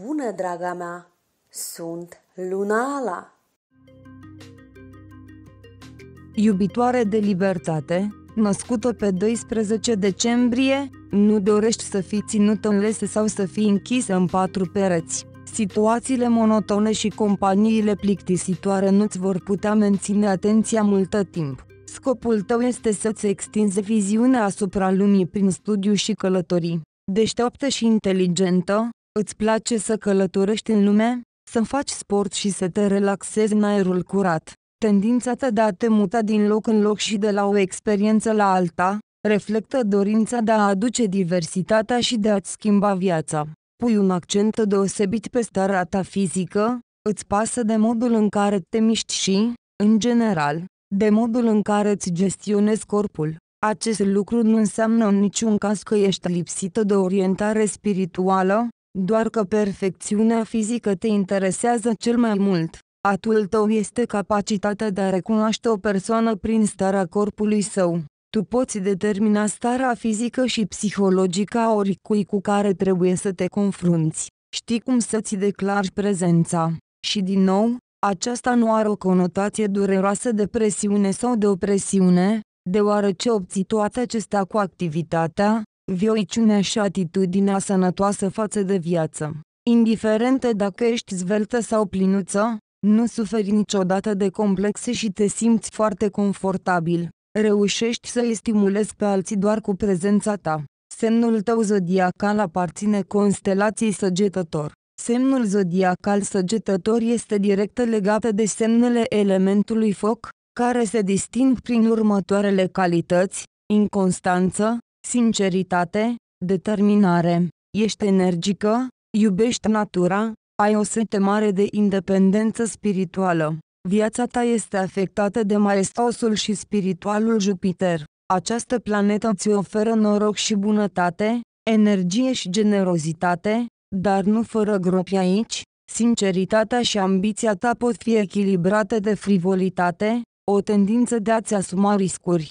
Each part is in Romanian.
Bună, draga mea! Sunt Lunala! Iubitoare de libertate, născută pe 12 decembrie, nu dorești să fii ținută în lese sau să fii închisă în patru pereți. Situațiile monotone și companiile plictisitoare nu-ți vor putea menține atenția multă timp. Scopul tău este să-ți extinzi viziunea asupra lumii prin studiu și călătorii. Deșteaptă și inteligentă, Îți place să călătorești în lume, să faci sport și să te relaxezi în aerul curat. Tendința ta de a te muta din loc în loc și de la o experiență la alta, reflectă dorința de a aduce diversitatea și de a-ți schimba viața. Pui un accent deosebit pe starea ta fizică, îți pasă de modul în care te miști și, în general, de modul în care îți gestionezi corpul. Acest lucru nu înseamnă în niciun caz că ești lipsită de orientare spirituală, doar că perfecțiunea fizică te interesează cel mai mult. Atul tău este capacitatea de a recunoaște o persoană prin starea corpului său. Tu poți determina starea fizică și psihologică a oricui cu care trebuie să te confrunți. Știi cum să-ți declari prezența. Și din nou, aceasta nu are o conotație dureroasă de presiune sau de opresiune, deoarece obții toate acestea cu activitatea, vioiciunea și atitudinea sănătoasă față de viață. Indiferente dacă ești zveltă sau plinuță, nu suferi niciodată de complexe și te simți foarte confortabil. Reușești să îi stimulezi pe alții doar cu prezența ta. Semnul tău zodiacal aparține constelației săgetător. Semnul zodiacal săgetător este direct legat de semnele elementului foc, care se disting prin următoarele calități, inconstanță, sinceritate, determinare, ești energică, iubești natura, ai o sete mare de independență spirituală. Viața ta este afectată de marestosul și spiritualul Jupiter. Această planetă îți oferă noroc și bunătate, energie și generozitate, dar nu fără gropi aici, sinceritatea și ambiția ta pot fi echilibrate de frivolitate, o tendință de a-ți asuma riscuri.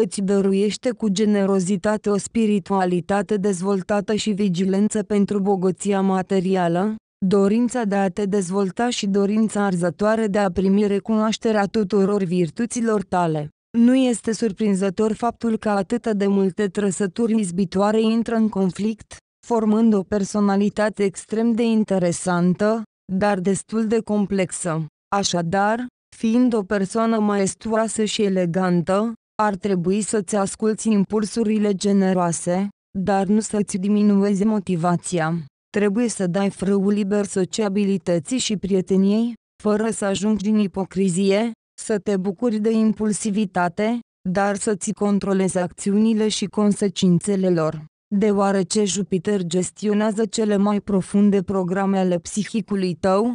îți dăruiește cu generozitate o spiritualitate dezvoltată și vigilență pentru bogăția materială, dorința de a te dezvolta și dorința arzătoare de a primi recunoașterea tuturor virtuților tale. Nu este surprinzător faptul că atât de multe trăsături izbitoare intră în conflict, formând o personalitate extrem de interesantă, dar destul de complexă. Așadar, fiind o persoană maestuoasă și elegantă, ar trebui să-ți asculți impulsurile generoase, dar nu să-ți diminuezi motivația. Trebuie să dai frâul liber sociabilității și prieteniei, fără să ajungi din ipocrizie, să te bucuri de impulsivitate, dar să-ți controlezi acțiunile și consecințele lor. Deoarece Jupiter gestionează cele mai profunde programe ale psihicului tău,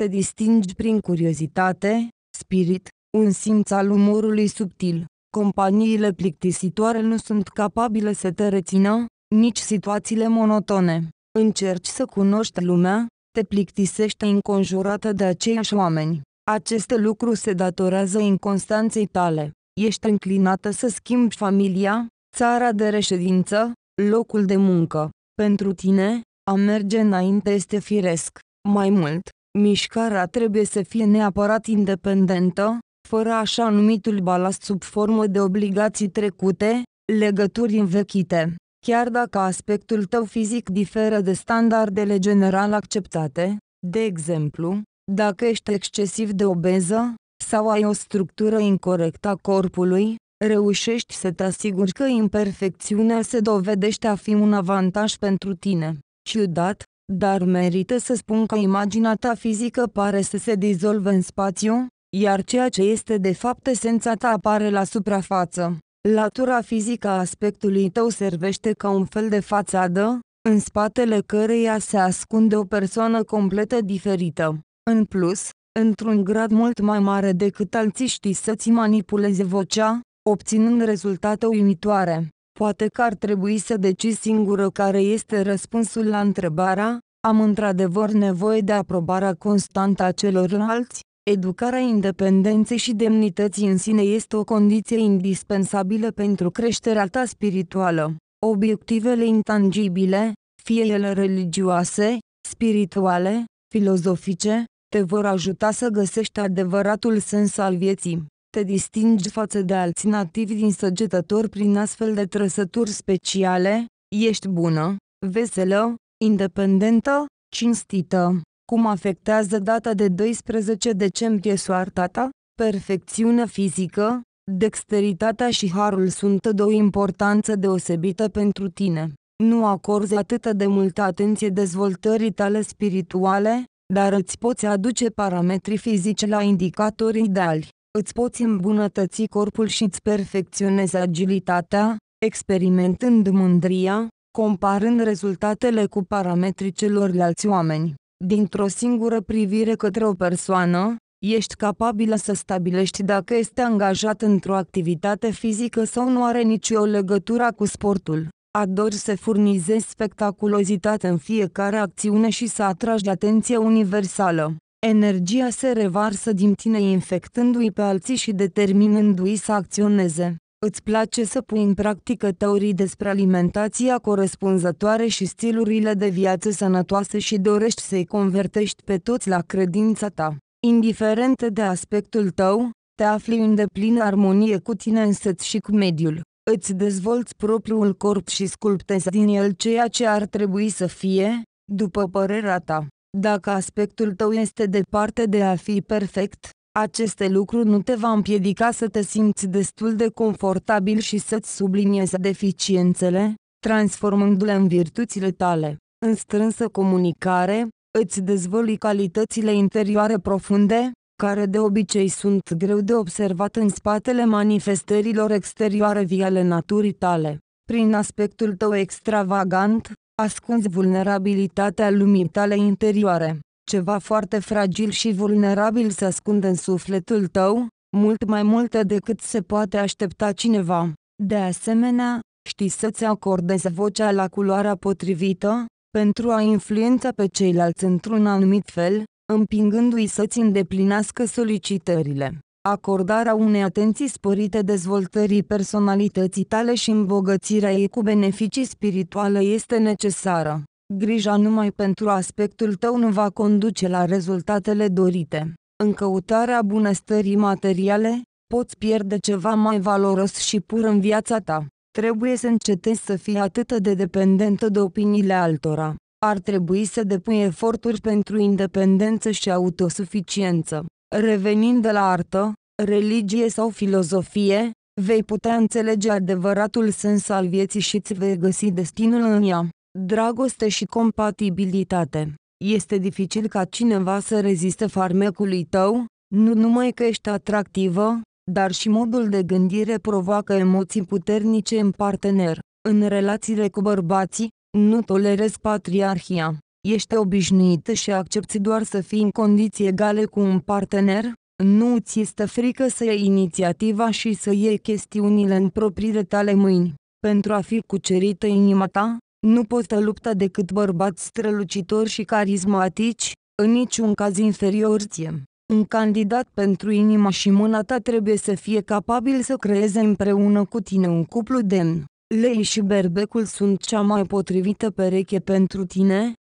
te distingi prin curiozitate, spirit, un simț al umorului subtil. Companiile plictisitoare nu sunt capabile să te rețină, nici situațiile monotone. Încerci să cunoști lumea, te plictisești înconjurată de aceiași oameni. Aceste lucruri se datorează inconstanței tale. Ești înclinată să schimbi familia, țara de reședință, locul de muncă. Pentru tine, a merge înainte este firesc. Mai mult, Mișcarea trebuie să fie neapărat independentă, fără așa numitul balast sub formă de obligații trecute, legături învechite. Chiar dacă aspectul tău fizic diferă de standardele general acceptate, de exemplu, dacă ești excesiv de obeză, sau ai o structură incorrectă a corpului, reușești să te asiguri că imperfecțiunea se dovedește a fi un avantaj pentru tine. Ciudat, dar merită să spun că imaginea ta fizică pare să se dizolve în spațiu, iar ceea ce este de fapt esența ta apare la suprafață. Latura fizică a aspectului tău servește ca un fel de fațadă, în spatele căreia se ascunde o persoană completă diferită. În plus, într-un grad mult mai mare decât alții știi să-ți manipuleze vocea, obținând rezultate uimitoare. Poate că ar trebui să decizi singură care este răspunsul la întrebarea, am într-adevăr nevoie de aprobarea constantă a celorlalți? Educarea independenței și demnității în sine este o condiție indispensabilă pentru creșterea ta spirituală. Obiectivele intangibile, fie ele religioase, spirituale, filozofice, te vor ajuta să găsești adevăratul sens al vieții. Te distingi față de alții nativi din săgetători prin astfel de trăsături speciale, ești bună, veselă, independentă, cinstită. Cum afectează data de 12 decembrie soarta ta? Perfecțiunea fizică, dexteritatea și harul sunt de o importanță deosebită pentru tine. Nu acorzi atât de multă atenție dezvoltării tale spirituale, dar îți poți aduce parametri fizici la indicatori ideali. Îți poți îmbunătăți corpul și îți perfecționezi agilitatea, experimentând mândria, comparând rezultatele cu parametrii celorlalți oameni. Dintr-o singură privire către o persoană, ești capabilă să stabilești dacă este angajat într-o activitate fizică sau nu are nicio legătură cu sportul. Adori să furnizezi spectaculozitate în fiecare acțiune și să atragi atenție universală. Energia se revarsă din tine infectându-i pe alții și determinându-i să acționeze. Îți place să pui în practică teorii despre alimentația corespunzătoare și stilurile de viață sănătoase și dorești să-i convertești pe toți la credința ta. Indiferent de aspectul tău, te afli în deplină armonie cu tine însăți și cu mediul. Îți dezvolți propriul corp și sculptezi din el ceea ce ar trebui să fie, după părerea ta. Dacă aspectul tău este departe de a fi perfect, aceste lucruri nu te va împiedica să te simți destul de confortabil și să-ți subliniezi deficiențele, transformându-le în virtuțile tale. În strânsă comunicare, îți dezvălui calitățile interioare profunde, care de obicei sunt greu de observat în spatele manifestărilor exterioare via ale naturii tale. Prin aspectul tău extravagant, ascunzi vulnerabilitatea lumii tale interioare. Ceva foarte fragil și vulnerabil se ascunde în sufletul tău, mult mai multe decât se poate aștepta cineva. De asemenea, știi să-ți acordezi vocea la culoarea potrivită, pentru a influența pe ceilalți într-un anumit fel, împingându-i să-ți îndeplinească solicitările. Acordarea unei atenții sporite dezvoltării personalității tale și îmbogățirea ei cu beneficii spirituale este necesară. Grija numai pentru aspectul tău nu va conduce la rezultatele dorite. În căutarea bunăstării materiale, poți pierde ceva mai valoros și pur în viața ta. Trebuie să încetezi să fii atât de dependentă de opiniile altora. Ar trebui să depui eforturi pentru independență și autosuficiență. Revenind de la artă, religie sau filozofie, vei putea înțelege adevăratul sens al vieții și îți vei găsi destinul în ea. Dragoste și compatibilitate. Este dificil ca cineva să reziste farmecului tău, nu numai că ești atractivă, dar și modul de gândire provoacă emoții puternice în partener. În relațiile cu bărbații, nu tolerez patriarhia. Ești obișnuit și accepti doar să fii în condiții egale cu un partener? Nu ți este frică să iei inițiativa și să iei chestiunile în propriile tale mâini. Pentru a fi cucerită inima ta, nu poți da lupta decât bărbați strălucitori și carismatici, în niciun caz inferior ție. Un candidat pentru inima și mâna ta trebuie să fie capabil să creeze împreună cu tine un cuplu demn. Lei și berbecul sunt cea mai potrivită pereche pentru tine,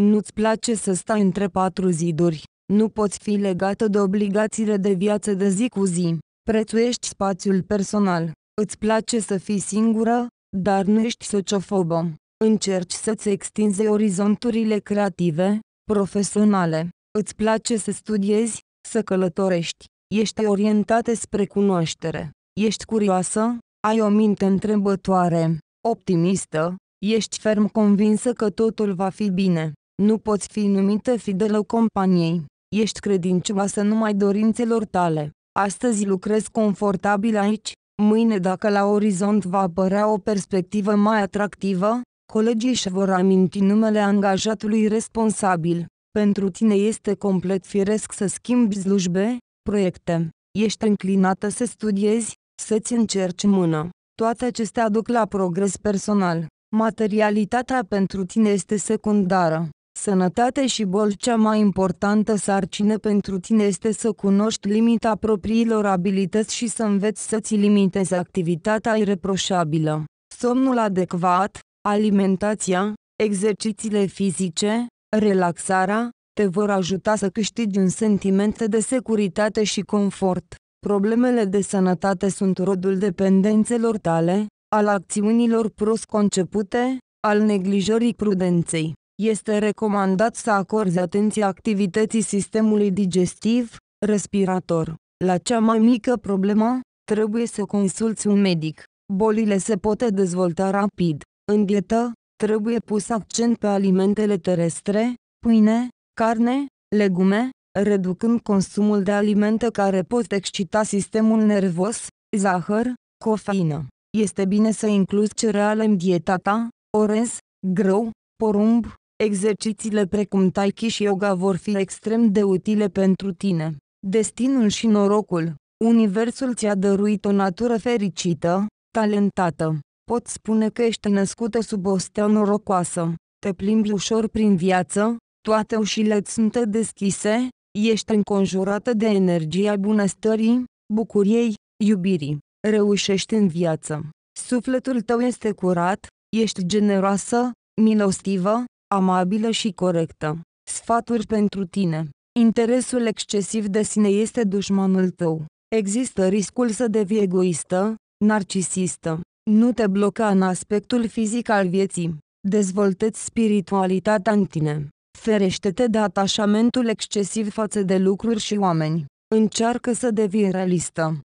nu-ți place să stai între patru ziduri, nu poți fi legată de obligațiile de viață de zi cu zi, prețuiești spațiul personal, îți place să fii singură, dar nu ești sociofobă. Încerci să-ți extinzi orizonturile creative, profesionale, îți place să studiezi, să călătorești, ești orientată spre cunoaștere, ești curioasă, ai o minte întrebătoare, optimistă, ești ferm convinsă că totul va fi bine. Nu poți fi numită fidelă companiei. Ești credincioasă numai dorințelor tale. Astăzi lucrezi confortabil aici, mâine dacă la orizont va apărea o perspectivă mai atractivă, colegii își vor aminti numele angajatului responsabil. Pentru tine este complet firesc să schimbi slujbe, proiecte. Ești înclinată să studiezi, să-ți încerci mână. Toate acestea duc la progres personal. Materialitatea pentru tine este secundară. Sănătate și bol Cea mai importantă sarcină pentru tine este să cunoști limita propriilor abilități și să înveți să-ți limitezi activitatea ireproșabilă. Somnul adecvat, alimentația, exercițiile fizice, relaxarea, te vor ajuta să câștigi un sentiment de securitate și confort. Problemele de sănătate sunt rodul dependențelor tale, al acțiunilor prost concepute, al neglijării prudenței este recomandat să acorzi atenție activității sistemului digestiv, respirator. La cea mai mică problemă, trebuie să consulți un medic. Bolile se pot dezvolta rapid. În dietă, trebuie pus accent pe alimentele terestre, pâine, carne, legume, reducând consumul de alimente care pot excita sistemul nervos, zahăr, cofeină. Este bine să incluzi cereale în dieta ta, orez, grâu, porumb, Exercițiile precum Tai Chi și Yoga vor fi extrem de utile pentru tine. Destinul și norocul Universul ți-a dăruit o natură fericită, talentată. Pot spune că ești născută sub o stea norocoasă. Te plimbi ușor prin viață, toate ușile îți sunt deschise, ești înconjurată de energia bunăstării, bucuriei, iubirii. Reușești în viață. Sufletul tău este curat, ești generoasă, milostivă, amabilă și corectă. Sfaturi pentru tine. Interesul excesiv de sine este dușmanul tău. Există riscul să devii egoistă, narcisistă. Nu te bloca în aspectul fizic al vieții. Dezvoltă-ți spiritualitatea în tine. Ferește-te de atașamentul excesiv față de lucruri și oameni. Încearcă să devii realistă.